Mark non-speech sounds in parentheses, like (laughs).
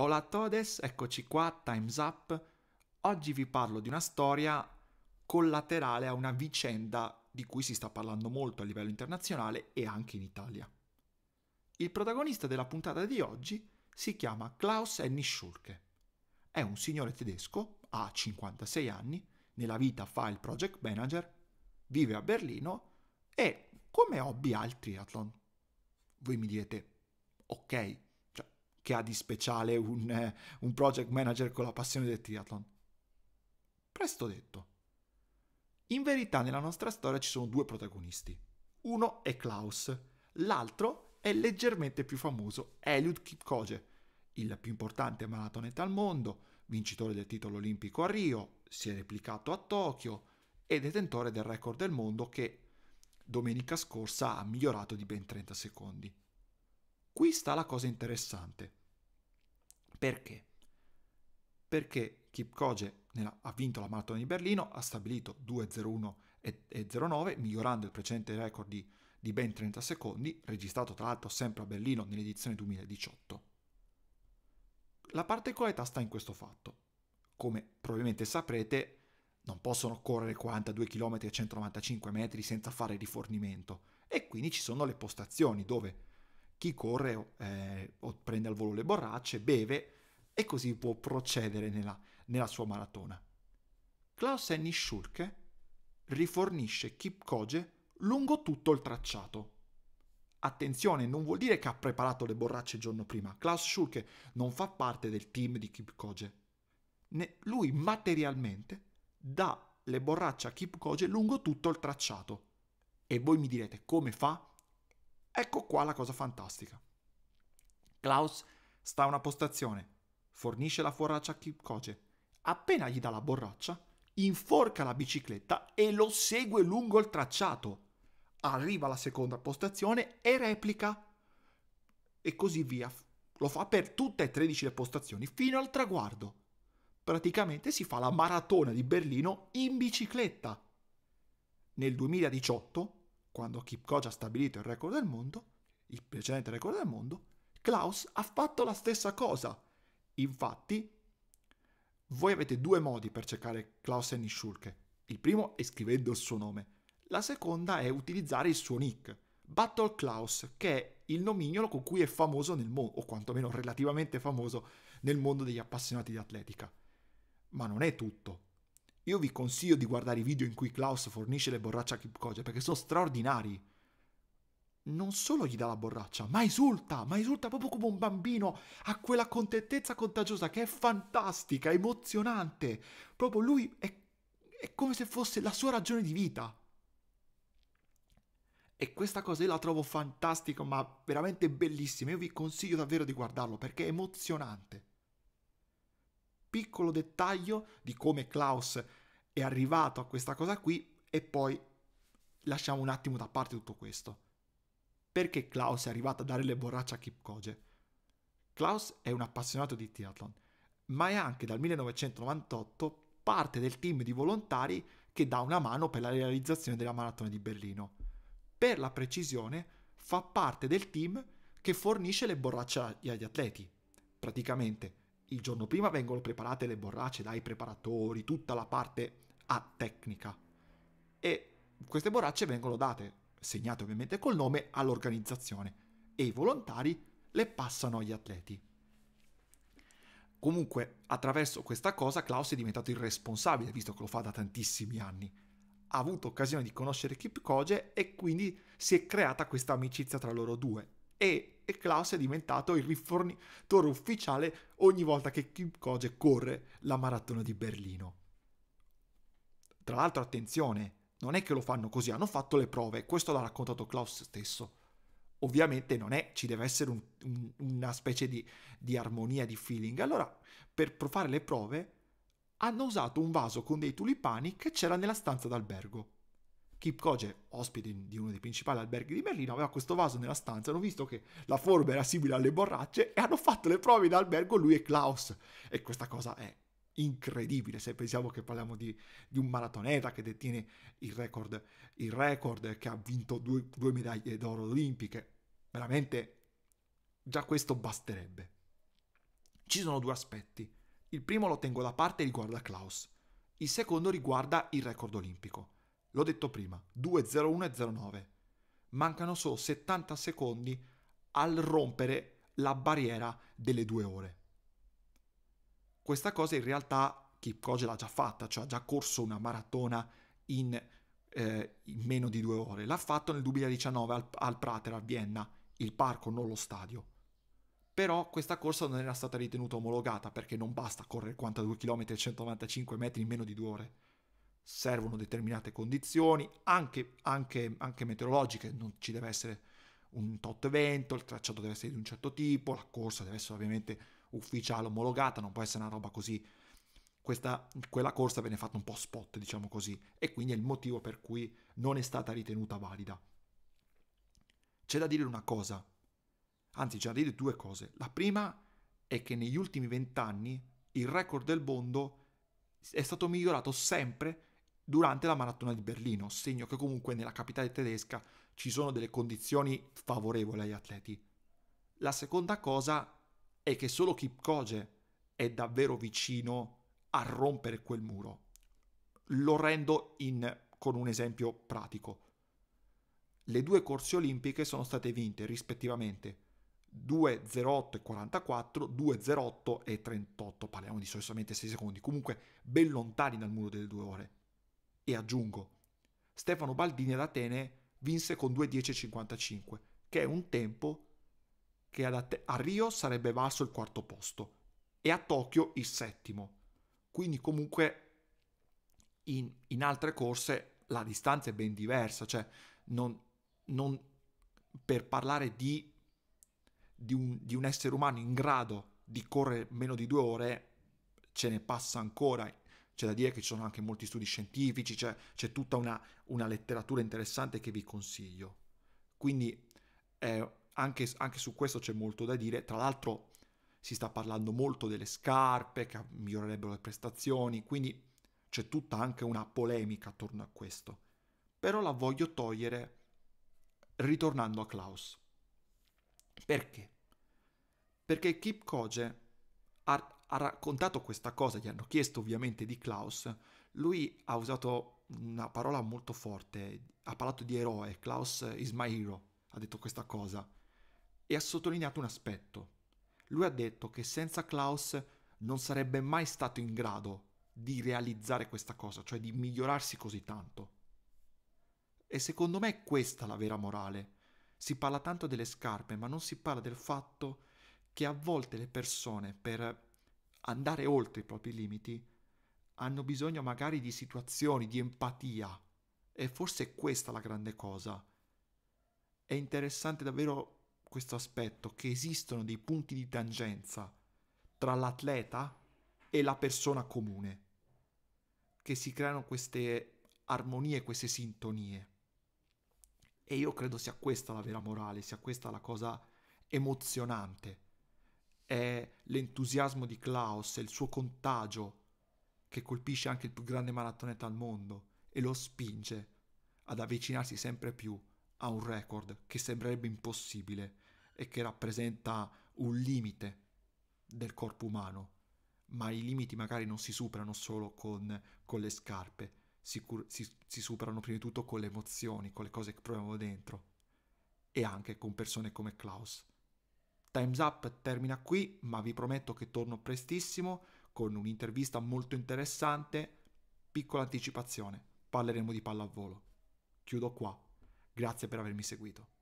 Hola a todes, eccoci qua, Time's Up. Oggi vi parlo di una storia collaterale a una vicenda di cui si sta parlando molto a livello internazionale e anche in Italia. Il protagonista della puntata di oggi si chiama Klaus Henny Schulke. È un signore tedesco, ha 56 anni, nella vita fa il project manager, vive a Berlino e come hobby ha il triathlon. Voi mi direte, ok, che ha di speciale un, eh, un project manager con la passione del triathlon. Presto detto. In verità nella nostra storia ci sono due protagonisti. Uno è Klaus, l'altro è leggermente più famoso Eliud Kipkoge, il più importante maratoneta al mondo, vincitore del titolo olimpico a Rio, si è replicato a Tokyo e detentore del record del mondo che domenica scorsa ha migliorato di ben 30 secondi. Qui sta la cosa interessante. Perché? Perché Kipkoge ha vinto la maratona di Berlino, ha stabilito 2.01.09, migliorando il precedente record di, di ben 30 secondi, registrato tra l'altro sempre a Berlino nell'edizione 2018. La particolarità sta in questo fatto. Come probabilmente saprete, non possono correre 42 km e 195 metri senza fare rifornimento e quindi ci sono le postazioni dove chi corre eh, o prende al volo le borracce, beve e così può procedere nella, nella sua maratona. Klaus Henny Schurke rifornisce Kipkoge lungo tutto il tracciato. Attenzione, non vuol dire che ha preparato le borracce il giorno prima. Klaus Schulke non fa parte del team di Kipkoge. Ne, lui materialmente dà le borracce a Kipkoge lungo tutto il tracciato. E voi mi direte come fa? Ecco qua la cosa fantastica. Klaus sta a una postazione, fornisce la forraccia a chi coce. Appena gli dà la borraccia, inforca la bicicletta e lo segue lungo il tracciato. Arriva alla seconda postazione e replica. E così via. Lo fa per tutte e 13 le postazioni fino al traguardo. Praticamente si fa la maratona di Berlino in bicicletta. Nel 2018 quando Kipkoge ha stabilito il record del mondo, il precedente record del mondo, Klaus ha fatto la stessa cosa. Infatti, voi avete due modi per cercare Klaus Schulke. Il primo è scrivendo il suo nome. La seconda è utilizzare il suo nick, Battle Klaus, che è il nomignolo con cui è famoso nel mondo, o quantomeno (laughs) relativamente famoso nel mondo degli appassionati di atletica. Ma non è tutto. Io vi consiglio di guardare i video in cui Klaus fornisce le borracce a Kipkoge perché sono straordinari. Non solo gli dà la borraccia, ma esulta, ma esulta proprio come un bambino, ha quella contentezza contagiosa che è fantastica, emozionante. Proprio lui è, è come se fosse la sua ragione di vita. E questa cosa io la trovo fantastica, ma veramente bellissima. Io vi consiglio davvero di guardarlo perché è emozionante. Piccolo dettaglio di come Klaus è arrivato a questa cosa qui e poi lasciamo un attimo da parte tutto questo. Perché Klaus è arrivato a dare le borracce a Kip Koge? Klaus è un appassionato di triathlon, ma è anche dal 1998 parte del team di volontari che dà una mano per la realizzazione della maratona di Berlino. Per la precisione, fa parte del team che fornisce le borracce agli atleti. Praticamente, il giorno prima vengono preparate le borracce dai preparatori, tutta la parte a tecnica. E queste borracce vengono date, segnate ovviamente col nome, all'organizzazione e i volontari le passano agli atleti. Comunque, attraverso questa cosa, Klaus è diventato il responsabile, visto che lo fa da tantissimi anni. Ha avuto occasione di conoscere Kip Koge e quindi si è creata questa amicizia tra loro due. E, e Klaus è diventato il rifornitore ufficiale ogni volta che Kip Koge corre la maratona di Berlino. Tra l'altro, attenzione, non è che lo fanno così, hanno fatto le prove, questo l'ha raccontato Klaus stesso. Ovviamente non è, ci deve essere un, un, una specie di, di armonia, di feeling. Allora, per fare le prove, hanno usato un vaso con dei tulipani che c'era nella stanza d'albergo. Kip Koge, ospite di uno dei principali alberghi di Berlino, aveva questo vaso nella stanza, hanno visto che la forma era simile alle borracce e hanno fatto le prove in albergo lui e Klaus. E questa cosa è incredibile se pensiamo che parliamo di, di un maratoneta che detiene il record, il record che ha vinto due, due medaglie d'oro olimpiche. Veramente già questo basterebbe. Ci sono due aspetti. Il primo lo tengo da parte e riguarda Klaus. Il secondo riguarda il record olimpico. L'ho detto prima, 2.01.09. Mancano solo 70 secondi al rompere la barriera delle due ore. Questa cosa in realtà Kipchoge l'ha già fatta, cioè ha già corso una maratona in, eh, in meno di due ore. L'ha fatto nel 2019 al, al Prater a Vienna, il parco, non lo stadio però questa corsa non era stata ritenuta omologata perché non basta correre 42 km e 195 metri in meno di due ore. Servono determinate condizioni, anche, anche, anche meteorologiche, non ci deve essere un tot vento, il tracciato deve essere di un certo tipo, la corsa deve essere ovviamente ufficiale, omologata, non può essere una roba così. Questa, quella corsa viene fatta un po' spot, diciamo così, e quindi è il motivo per cui non è stata ritenuta valida. C'è da dire una cosa, anzi c'è da dire due cose. La prima è che negli ultimi vent'anni il record del mondo è stato migliorato sempre durante la maratona di Berlino, segno che comunque nella capitale tedesca ci sono delle condizioni favorevoli agli atleti. La seconda cosa è che solo Kipkoge è davvero vicino a rompere quel muro. Lo rendo in, con un esempio pratico. Le due corse olimpiche sono state vinte rispettivamente 2.08 e 44, 2.08 e 38, parliamo di solitamente 6 secondi, comunque ben lontani dal muro delle due ore. E aggiungo, Stefano Baldini ad Atene vinse con 210 e 55, che è un tempo che a Rio sarebbe valso il quarto posto e a Tokyo il settimo. Quindi comunque in, in altre corse la distanza è ben diversa, cioè non, non per parlare di, di, un, di un essere umano in grado di correre meno di due ore ce ne passa ancora c'è da dire che ci sono anche molti studi scientifici, c'è, c'è tutta una, una, letteratura interessante che vi consiglio. Quindi eh, anche, anche su questo c'è molto da dire, tra l'altro si sta parlando molto delle scarpe che migliorerebbero le prestazioni, quindi c'è tutta anche una polemica attorno a questo. Però la voglio togliere ritornando a Klaus. Perché? Perché Kip Koje ha, ha, raccontato questa cosa, gli hanno chiesto ovviamente di Klaus, lui ha usato una parola molto forte, ha parlato di eroe, Klaus is my hero, ha detto questa cosa e ha sottolineato un aspetto. Lui ha detto che senza Klaus non sarebbe mai stato in grado di realizzare questa cosa, cioè di migliorarsi così tanto. E secondo me è questa la vera morale. Si parla tanto delle scarpe, ma non si parla del fatto che a volte le persone, per andare oltre i propri limiti, hanno bisogno magari di situazioni, di empatia. E forse è questa la grande cosa. È interessante davvero questo aspetto che esistono dei punti di tangenza tra l'atleta e la persona comune, che si creano queste armonie, queste sintonie. E io credo sia questa la vera morale, sia questa la cosa emozionante. È l'entusiasmo di Klaus, è il suo contagio che colpisce anche il più grande maratoneta al mondo e lo spinge ad avvicinarsi sempre più a un record che sembrerebbe impossibile e che rappresenta un limite del corpo umano, ma i limiti magari non si superano solo con, con le scarpe, si, si, si superano prima di tutto con le emozioni, con le cose che proviamo dentro e anche con persone come Klaus. Time's Up termina qui, ma vi prometto che torno prestissimo con un'intervista molto interessante. Piccola anticipazione, parleremo di pallavolo. Chiudo qua. Grazie per avermi seguito.